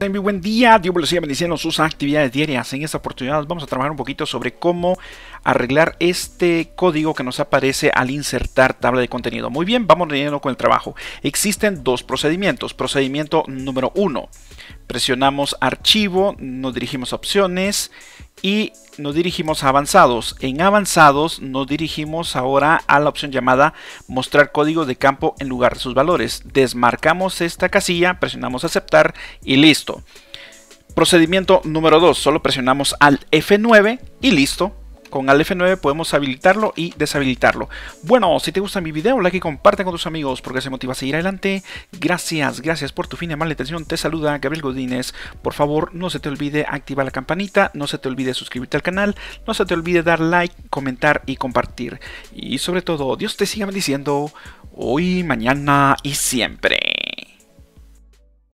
Muy buen día, Dios los siga bendiciendo sus actividades diarias. En esta oportunidad vamos a trabajar un poquito sobre cómo arreglar este código que nos aparece al insertar tabla de contenido. Muy bien, vamos leyendo con el trabajo. Existen dos procedimientos. Procedimiento número uno, Presionamos archivo, nos dirigimos a opciones y nos dirigimos a avanzados. En avanzados nos dirigimos ahora a la opción llamada mostrar código de campo en lugar de sus valores. Desmarcamos esta casilla, presionamos aceptar y listo. Procedimiento número 2, solo presionamos al F9 y listo con al F9 podemos habilitarlo y deshabilitarlo. Bueno, si te gusta mi video, like y comparte con tus amigos porque se motiva a seguir adelante. Gracias, gracias por tu fin de mala atención. Te saluda Gabriel Godínez. Por favor, no se te olvide activar la campanita, no se te olvide suscribirte al canal, no se te olvide dar like, comentar y compartir. Y sobre todo, Dios te siga bendiciendo hoy, mañana y siempre.